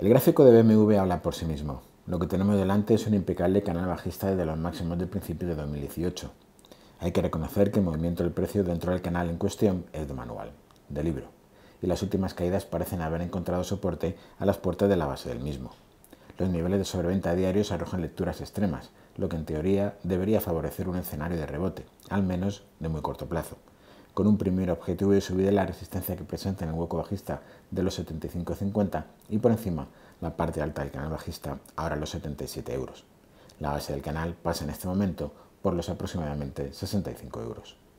El gráfico de BMW habla por sí mismo. Lo que tenemos delante es un impecable canal bajista desde los máximos del principio de 2018. Hay que reconocer que el movimiento del precio dentro del canal en cuestión es de manual, de libro, y las últimas caídas parecen haber encontrado soporte a las puertas de la base del mismo. Los niveles de sobreventa diarios arrojan lecturas extremas, lo que en teoría debería favorecer un escenario de rebote, al menos de muy corto plazo con un primer objetivo de subida de la resistencia que presenta en el hueco bajista de los 75,50 y por encima la parte alta del canal bajista, ahora los 77 euros. La base del canal pasa en este momento por los aproximadamente 65 euros.